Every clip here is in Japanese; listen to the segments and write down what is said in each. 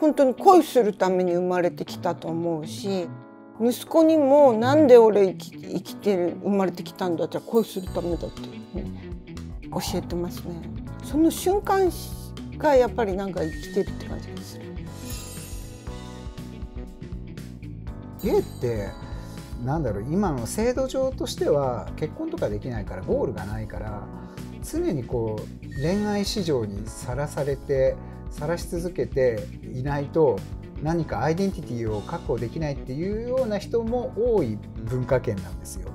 本当に恋するために生まれてきたと思うし息子にも「なんで俺生き生きてる生まれてきたんだ」じゃ恋するためだって、教えてますね。その瞬間がやっぱりなんか生きてるって感じがする。ゲってなんだろう今の制度上としては結婚とかできないからゴールがないから常にこう恋愛市場にさらされて晒し続けていないと何かアイデンティティを確保できないっていうような人も多い文化圏なんですよ。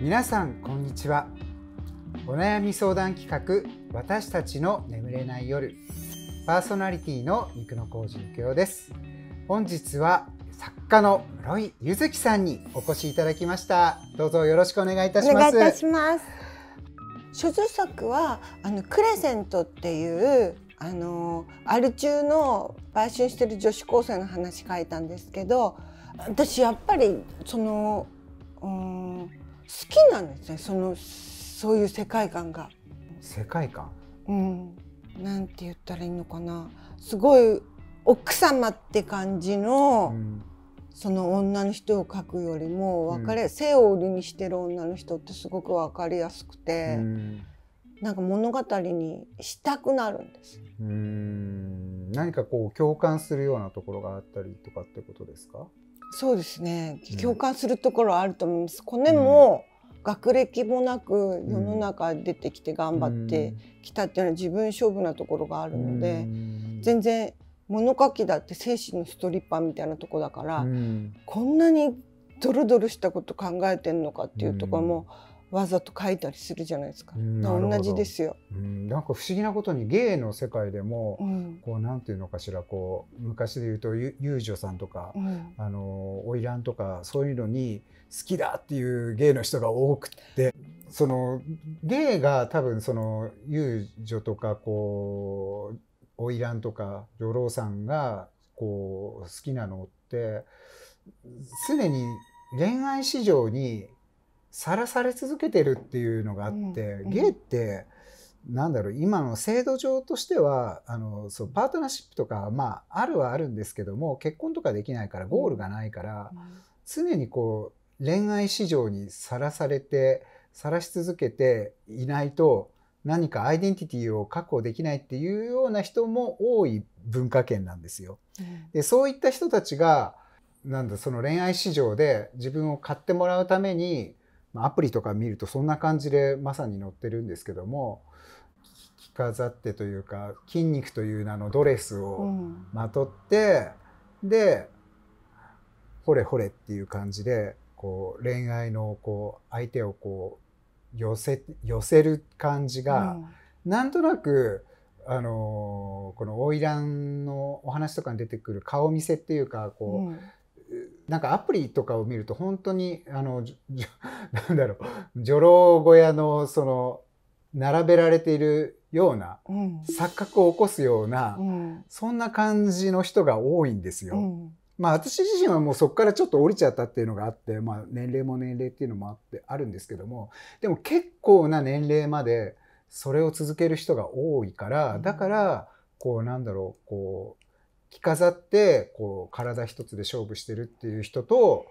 皆さんこんにちはお悩み相談企画私たちの眠れない夜パーソナリティの肉の工事幸男です本日は作家の室井ゆずさんにお越しいただきましたどうぞよろしくお願いいたしますお願いいたします諸著作はあのクレセントっていうあのアル中の売春してる女子高生の話書いたんですけど私やっぱりその、うん、好きなんですねそのそういう世界観が。世界観うん、なんて言ったらいいのかなすごい奥様って感じの、うん、その女の人を描くよりも別れ、うん、性を売りにしてる女の人ってすごく分かりやすくて、うん、なんか物語にしたくなるんです。うん何かこう共感するようなところがあったりとかってことですかそうですね共感するところあると思います。コネも、学歴もなく世の中出てきて頑張ってきたっていうのは自分勝負なところがあるので全然物書きだって精神のストリッパーみたいなとこだから、うん、こんなにドロドロしたこと考えてんのかっていうところも、わざと書いたりするじゃないですか。うん、同じですよ、うん。なんか不思議なことに芸の世界でも、うん、こうなんていうのかしらこう昔で言うと遊女さんとか、あの花魁とかそういうのに好きだっていう芸の人が多くて、その芸が多分その遊女とかこう花魁とか女郎さんがこう好きなのって常に恋愛市場にさらされ続けてるっていうのがあって、うん、ゲイってなんだろう今の制度上としてはあのそうパートナーシップとか、まあ、あるはあるんですけども結婚とかできないからゴールがないから、うん、常にこう恋愛市場にさらされてさらし続けていないと何かアイデンティティを確保できないっていうような人も多い文化圏なんですよ。でそういった人たちがなんだその恋愛市場で自分を買ってもらうためにアプリとか見るとそんな感じでまさに載ってるんですけども着飾ってというか筋肉という名のドレスをまとって、うん、でほれほれっていう感じでこう恋愛のこう相手をこう寄せ寄せる感じが、うん、なんとなくあのこの花魁のお話とかに出てくる顔見せっていうかこう、うん、なんかアプリとかを見ると本当にあの なんだろう女郎小屋のその並べられているような、うん、錯覚を起こすような、うん、そんな感じの人が多いんですよ。うんまあ私自身はもうそこからちょっと降りちゃったっていうのがあって、まあ年齢も年齢っていうのもあってあるんですけども、でも結構な年齢までそれを続ける人が多いから、だから、こうなんだろう、こう、着飾って、こう体一つで勝負してるっていう人と、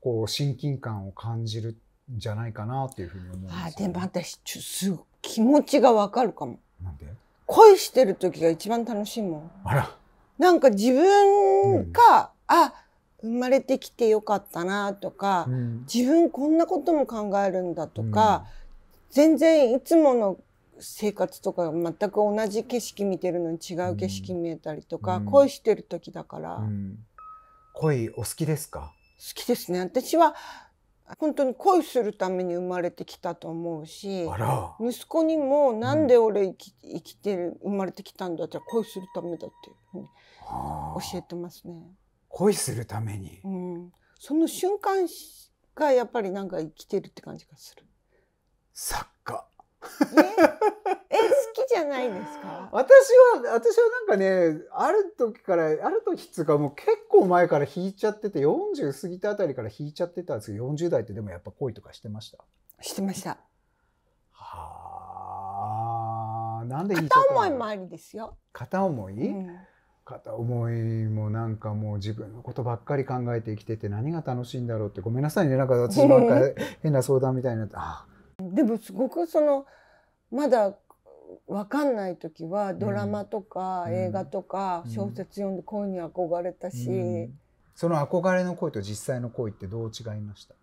こう親近感を感じるんじゃないかなっていうふうに思います、ね。はでも私、す気持ちがわかるかも。なんで恋してる時が一番楽しいもん。あら。なんか自分が、あ生まれてきてよかったなとか、うん、自分こんなことも考えるんだとか、うん、全然いつもの生活とか全く同じ景色見てるのに違う景色見えたりとか、うん、恋してる時だから、恋お好きですか好きですね私は本当に恋するために生まれてきたと思うし息子にも「なんで俺生きうん、生きてる生まれてきたんだ」って恋するためだっていうふうに教えてますね。恋するために、うん、その瞬間がやっぱりなんか生きてるって感じがする作家え え好きじゃないですか私は私はなんかねある時からある時っつうかもう結構前から引いちゃってて40過ぎたあたりから引いちゃってたんですけど40代ってでもやっぱ恋とかしてましたしてましたはあなんで引いちゃった片思いもありですよ片思い、うん片思いもなんかもう自分のことばっかり考えて生きてて何が楽しいんだろうってごめんなさいねなんか私ばっか変な相談みたいになってあでもすごくそのまだ分かんない時はドラマとか映画とか小説読んで恋に憧れたし、うんうん、その憧れの恋と実際の恋ってどう違いました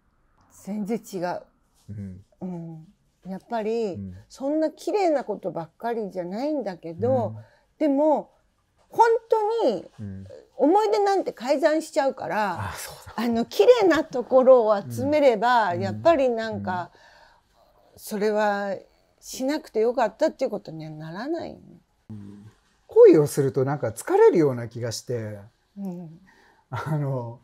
全然違う、うん、うん、やっぱり、そんな綺麗なことばっかりじゃないんだけど、でも本当に思い出なんて改ざんしちゃうから、うん、あの綺麗なところを集めれば、やっぱりなんか、それはしなくてよかったっていうことにはならない、行恋をするとなんか疲れるような気がして、うん、あの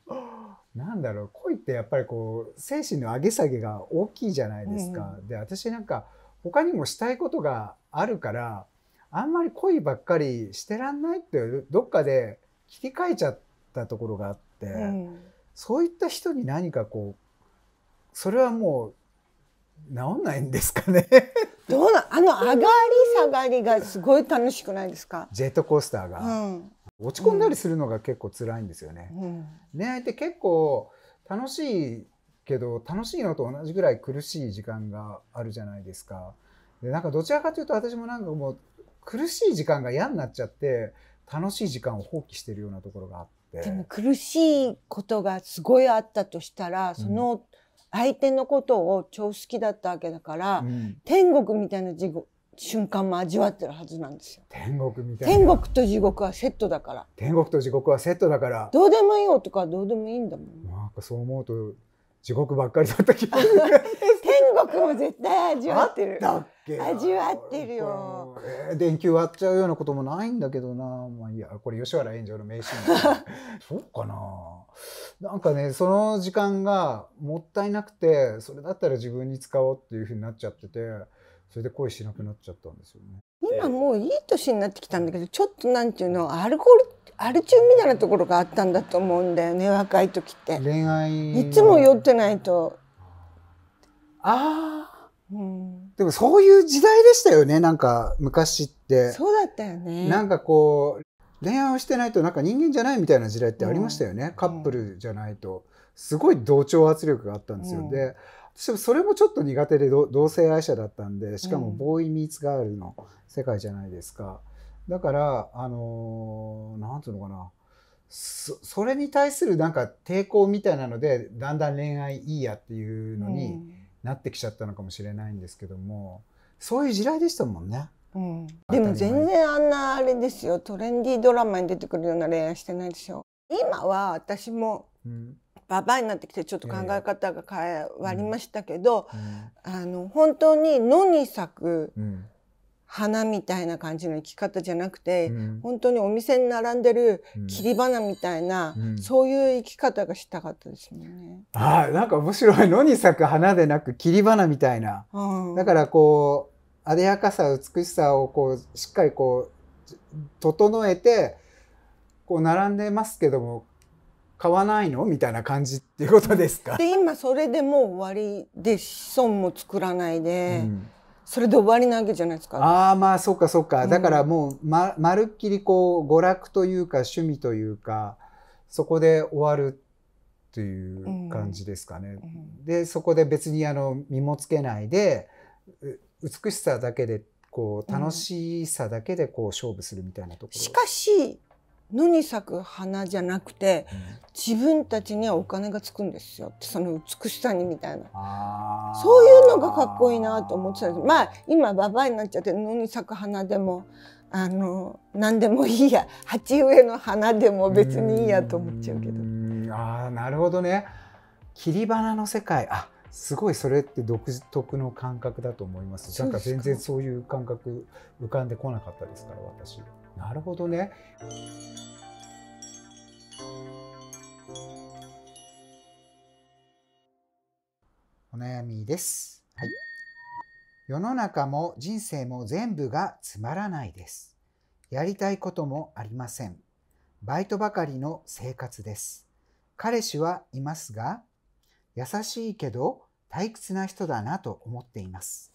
なんだろう恋ってやっぱりこう精神の上げ下げが大きいじゃないですか。うん、で私なんか他にもしたいことがあるからあんまり恋ばっかりしてらんないってどっかで切り替えちゃったところがあって、うん、そういった人に何かこうそれはもう治んないんですかね どうなあの上がり下がりがすごい楽しくないですかジェットコースターが、うん、落ち込んだりするのが結構辛いんですよね、うん、恋愛って結構楽しいけど楽しいのと同じぐらい苦しい時間があるじゃないですか。でなんかどちらかというと私もなんかもう苦しい時間が嫌になっちゃって楽しい時間を放棄してるようなところがあってでも苦しいことがすごいあったとしたらその相手のことを超好きだったわけだから、うん、天国みたいな地獄瞬間も味わってるはずなんですよ天国みたいな天国と地獄はセットだから天国と地獄はセットだからどうでもいい男はどうでもいいんだもんなんかそう思うと地獄ばっかりだった気がする 国も絶対味わってる。味わってるよ。えー、電球割っちゃうようなこともないんだけどな。まあいいや、これ吉原炎上の名シーン。そうかな。なんかね、その時間がもったいなくて、それだったら自分に使おうっていうふうになっちゃってて、それで恋しなくなっちゃったんですよね。今もういい年になってきたんだけど、ちょっとなんていうの、アルコールアル中みたいなところがあったんだと思うんだよね若い時って恋愛いつも酔ってないとああ。うん、でもそういう時代でしたよね、なんか昔って。そうだったよね。なんかこう、恋愛をしてないとなんか人間じゃないみたいな時代ってありましたよね、うん、カップルじゃないと。すごい同調圧力があったんですよ。うん、で、私もそれもちょっと苦手で同性愛者だったんで、しかもボーイミーツガールの世界じゃないですか。だから、あのー、なんていうのかな。そそれに対するなんか抵抗みたいなのでだんだん恋愛いいやっていうのに、なってきちゃったのかもしれないんですけどもそういう時代でしたもんね。うん、でも全然あんなあれですよトレンディードラマに出てくるような恋愛してないでしょ今は私もババアになってきてちょっと考え方が変わりましたけど、うんうん、あの本当に野に咲く、うん花みたいな感じの生き方じゃなくて、うん、本当にお店に並んでる切り花みたいな、うん、そういう生き方がしたかったですもんね。あなんか面白い野に咲く花でなく切り花みたいな、うん、だからこう艶やかさ美しさをこうしっかりこう整えてこう並んでますけども買わないのみたいな感じっていうことですかで今それでもう終わりで子孫も作らないで。うんそれで終わりなわけじゃないですか。ああまあそうかそうか、うん、だからもうままるっきりこう娯楽というか趣味というかそこで終わるっていう感じですかね。うんうん、でそこで別にあの身もつけないで美しさだけでこう楽しさだけでこう勝負するみたいなところ。しかし野に咲く花じゃなくて、自分たちにはお金がつくんですよその美しさにみたいなそういうのがかっこいいなと思ってたんですまあ今ババアになっちゃって野に咲く花でもあの何でもいいや鉢植えの花でも別にいいやと思っちゃうけどあなるほどね切り花の世界あすごいそれって独特の感覚だと思いますなんか全然そういう感覚浮かんでこなかったですから私。なるほどね。お悩みです。はい。世の中も人生も全部がつまらないです。やりたいこともありません。バイトばかりの生活です。彼氏はいますが、優しいけど退屈な人だなと思っています。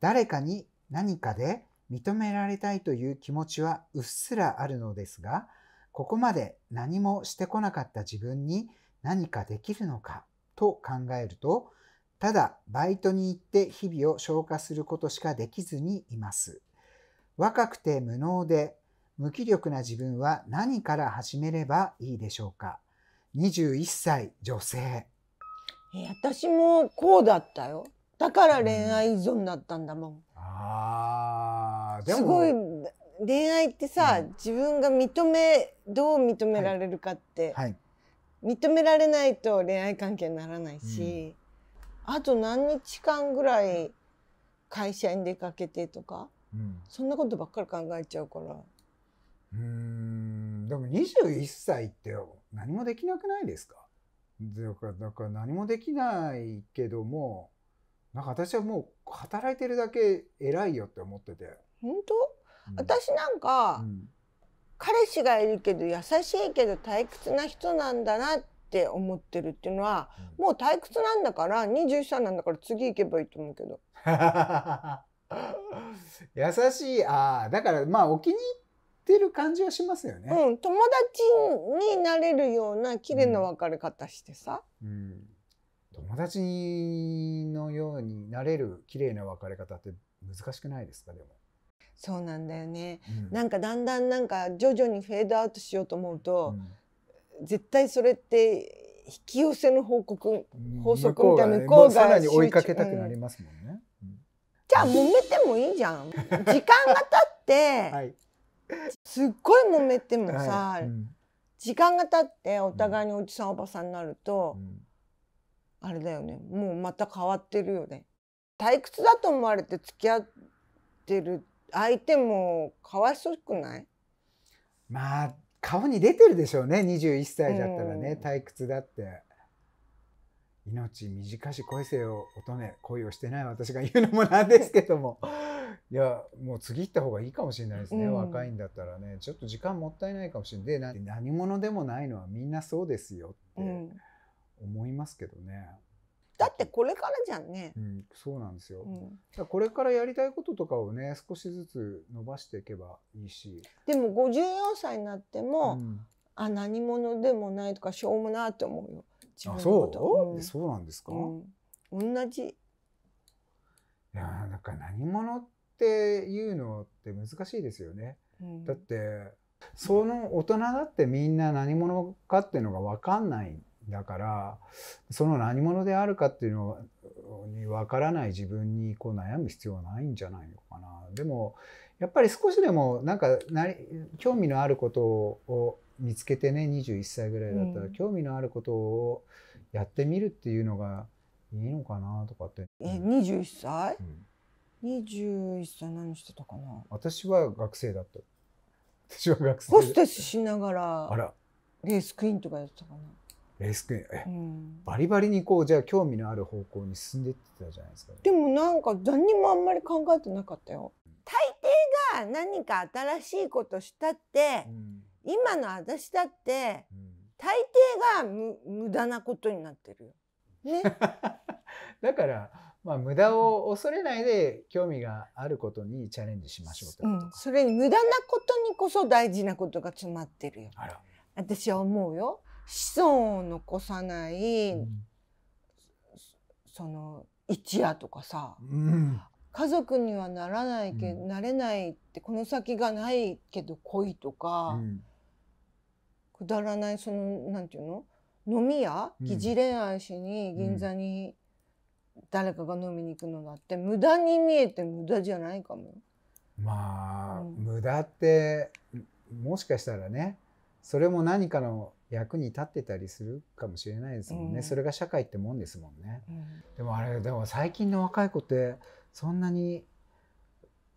誰かに何かで認められたいという気持ちはうっすらあるのですが、ここまで何もしてこなかった自分に何かできるのかと考えると、ただバイトに行って日々を消化することしかできずにいます。若くて無能で無気力な自分は何から始めればいいでしょうか。21歳女性。私もこうだったよ。だから恋愛依存だったんだもん。うん、ああ。でもすごい恋愛ってさ、うん、自分が認めどう認められるかって、はい、認められないと恋愛関係にならないし、うん、あと何日間ぐらい会社に出かけてとか、うん、そんなことばっかり考えちゃうから。うんでも21歳って何もできなくないですかだからだから何もできないけどもなんか私はもう働いてるだけ偉いよって思ってて。本当、うん、私なんか、うん、彼氏がいるけど優しいけど退屈な人なんだなって思ってるっていうのは、うん、もう退屈なんだから23なんだから次行けばいいと思うけど。優しいあだからまあお気に入ってる感じはしますよね。うん、友達になれるような綺麗な別れ方してさ。うん友達のようになれる綺麗な別れ方って難しくないですかでもそうなんだよね、うん、なんかだんだんなんか徐々にフェードアウトしようと思うと、うん、絶対それって引き寄せの報告、法則みたいな向こうが、ね、追いかけたくなりますもんね、じゃあ揉めてもいいじゃん時間が経って、はい、すっごい揉めてもさ、はい、時間が経ってお互いにおじさんおばさんになると、あれだよねもうまた変わってるよね退屈だと思われて付き合ってる相手もかわいそうくないまあ顔に出てるでしょうね21歳だったらね、うん、退屈だって命短し恋せよ乙女恋をしてない私が言うのもなんですけども いやもう次行った方がいいかもしれないですね、うん、若いんだったらねちょっと時間もったいないかもしれないで何者でもないのはみんなそうですよって思いますけどね。うんだってこれからじゃんね。うん、そうなんですよ。うん、これからやりたいこととかをね、少しずつ伸ばしていけばいいし。でも54歳になっても、うん、あ、何者でもないとか、しょうもなって思うよ。あそう、うん、そうなんですか、うん、同じ。いや、なんか何者っていうのって難しいですよね。だって、その大人だってみんな何者かっていうのが分かんない。だからその何者であるかっていうのに分からない自分にこう悩む必要はないんじゃないのかなでもやっぱり少しでもなんか興味のあることを見つけてね21歳ぐらいだったら、興味のあることをやってみるっていうのがいいのかなとかって。え21歳、うん、21歳何してたかな私は学生だった私は学生ホステスしながらレースクイーンとかやってたかなレースクイーえ、うん、バリバリにこうじゃあ興味のある方向に進んでってたじゃないですか、ね、でもなんか何もあんまり考えてなかったよ大抵が何か新しいことしたって、うん、今の私だって、うん、大抵がむ無駄なことになってるよ。ね、だからまあ、無駄を恐れないで興味があることにチャレンジしましょうと、うん、それに無駄なことにこそ大事なことが詰まってるよ。私は思うよ。子孫を残さない、うん、その一夜とかさ、うん、家族にはならないけ、うん、なれないってこの先がないけど恋とか、くだらないそのなんていうの飲み屋疑似恋愛しに銀座に誰かが飲みに行くのだって無駄に見えて無駄じゃないかも。まあ、無駄ってもしかしたらねそれも何かの役に立ってたりするかもしれないですもんね、うん、それが社会ってもんですもんね、うん、でもあれでも最近の若い子ってそんなに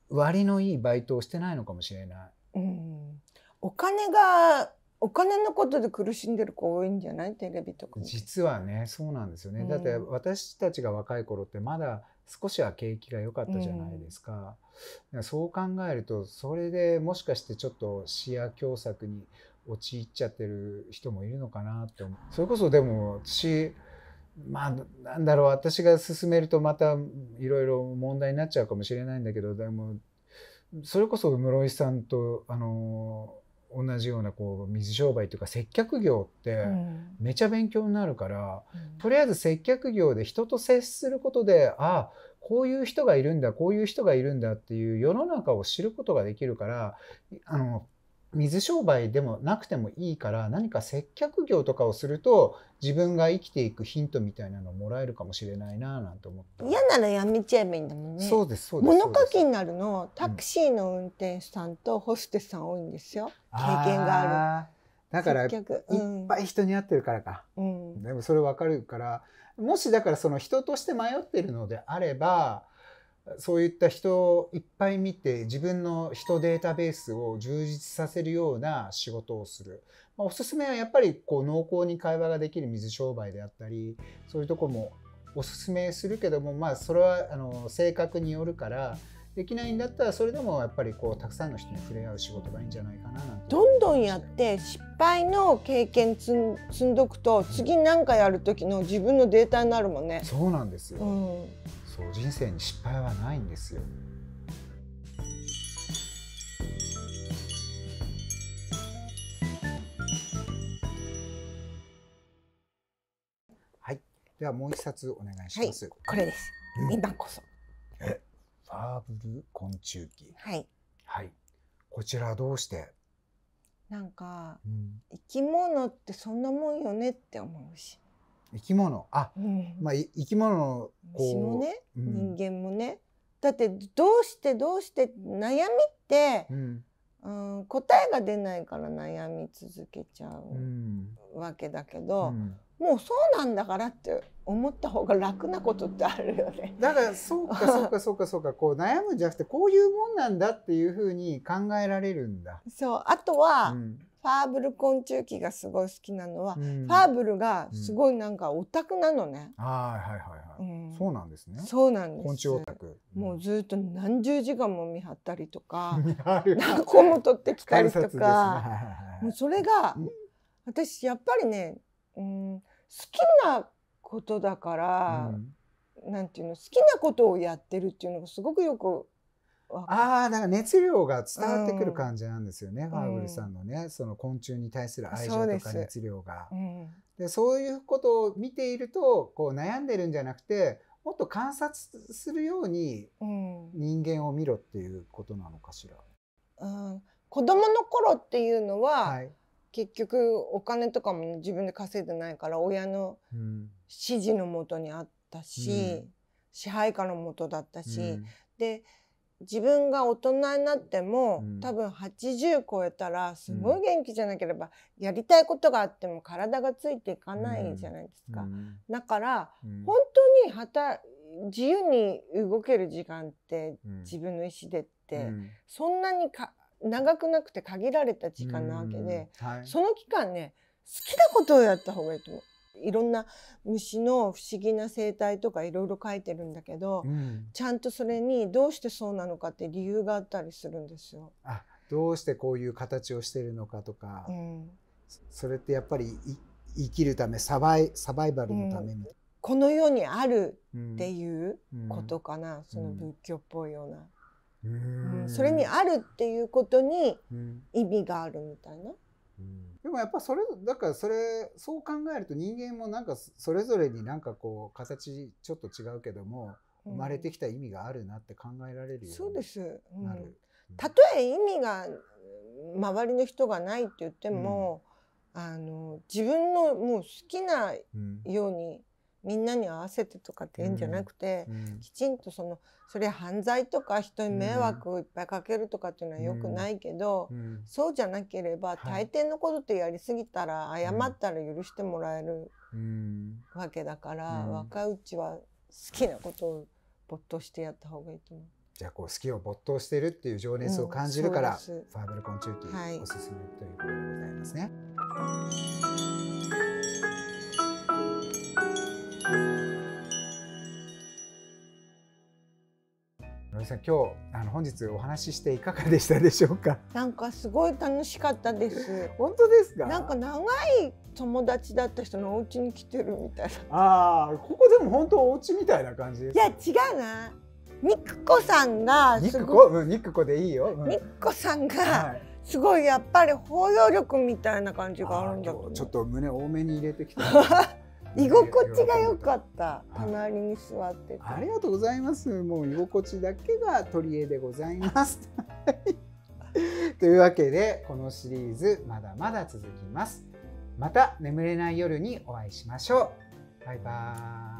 割のいいバイトをしてないのかもしれない、うん、お金がお金のことで苦しんでる子多いんじゃないテレビとか実はねそうなんですよね、だって私たちが若い頃ってまだ少しは景気が良かったじゃないですか、うん、そう考えるとそれでもしかしてちょっと視野狭窄に陥っちゃってる人もいるのかなって思うそれこそでも私まあなんだろう私が進めるとまたいろいろ問題になっちゃうかもしれないんだけどでもそれこそ室井さんとあの同じようなこう水商売というか接客業ってめちゃ勉強になるから、うん、とりあえず接客業で人と接することでああこういう人がいるんだこういう人がいるんだっていう世の中を知ることができるからあの水商売でもなくてもいいから何か接客業とかをすると自分が生きていくヒントみたいなのもらえるかもしれないななんて思った嫌ならやめちゃえばいいんだもんねそうですそうです物書きになるのタクシーの運転手さんとホステスさん多いんですよ、うん、経験があるだからうん、いっぱい人に会ってるからか、うん、でもそれわかるからもしだからその人として迷ってるのであればそういった人をいっぱい見て自分の人データベースを充実させるような仕事をする、まあ、おすすめはやっぱりこう濃厚に会話ができる水商売であったりそういうとこもおすすめするけどもまあそれはあの性格によるからできないんだったらそれでもやっぱりこうたくさんの人に触れ合う仕事がいいんじゃないかななんてどんどんやって失敗の経験積ん積んどくと次何かやる時の自分のデータになるもんね。そうなんですよ、うんそう人生に失敗はないんですよ。はい、ではもう一冊お願いします。はい、これです。うん、今こそ。え、ファーブル昆虫記。はい。はい。こちらどうして。なんか、うん、生き物ってそんなもんよねって思うし。生き物あ、うん、まあ生き物虫もね、うん、人間もねだってどうしてどうして悩みって、うん、答えが出ないから悩み続けちゃうわけだけど、もうそうなんだからって思った方が楽なことってあるよね。だからそうか そうかそうかそうかこう悩むんじゃなくてこういうもんなんだっていうふうに考えられるんだ。そうあとは、うんファーブル昆虫記がすごい好きなのは、うん、ファーブルがすごいなんかオタクなのね。うん、はいはいはい、うん、そうなんですね。そうなんです。昆虫オタク。もうずっと何十時間も見張ったりとか、何 個も取ってきたりとか、ねもうそれが、私やっぱりね、うん、好きなことだから、うん、なんていうの好きなことをやってるっていうのがすごくよくああ、なんか熱量が伝わってくる感じなんですよね、うん、ファーブルさんのね、その昆虫に対する愛情とか熱量が。そうん、で、そういうことを見ていると、こう悩んでるんじゃなくて、もっと観察するように人間を見ろっていうことなのかしら。うん、子供の頃っていうのは、はい、結局お金とかも、自分で稼いでないから親の指示のもとにあったし、うん、支配下のもとだったし、で自分が大人になっても、うん、多分80超えたらすごい元気じゃなければ、うん、やりたいことがあっても体がついていかないじゃないですか。うん、だから、本当にた自由に動ける時間って自分の意思でって、そんなにか長くなくて限られた時間なわけで、はい、その期間ね好きなことをやった方がいいと思う。いろんな虫の不思議な生態とかいろいろ書いてるんだけど、うん、ちゃんとそれにどうしてそうなのかって理由があったりするんですよ。あどうしてこういう形をしてるのかとか、うん、それってやっぱり生きるためサバイサバイバルのために、うん、この世にあるっていうことかな、その仏教っぽいような。うん、それにあるっていうことに意味があるみたいな。うんでもやっぱそれだからそれそう考えると人間もなんかそれぞれになんかこう形ちょっと違うけども生まれてきた意味があるなって考えられるようになる。たと、うん、え意味が周りの人がないって言っても、うん、あの自分のもう好きなようにみんなに合わせてとかって言うんじゃなくて、うん、きちんとそのそれ犯罪とか人に迷惑をいっぱいかけるとかっていうのはよくないけど、うん、そうじゃなければ大抵のことってやりすぎたら謝ったら許してもらえるわけだから、うん、若いうちは好きなことを没頭してやった方がいいと思う。じゃあこう好きを没頭してるっていう情熱を感じるから、ファーブルコンチューティーおすすめということでございますね。野さん今日あの本日お話ししていかがでしたでしょうかなんかすごい楽しかったです本当ですかなんか長い友達だった人のお家に来てるみたいなああここでも本当お家みたいな感じいや違うなニッコさんがニッコニッコでいいよ、うん、ニッコさんが、はいすごいやっぱり包容力みたいな感じがあるんだちょっと胸多めに入れてきた 居心地が良かった隣に座ってて、はありがとうございますもう居心地だけが取り柄でございます というわけでこのシリーズまだまだ続きますまた眠れない夜にお会いしましょうバイバーイ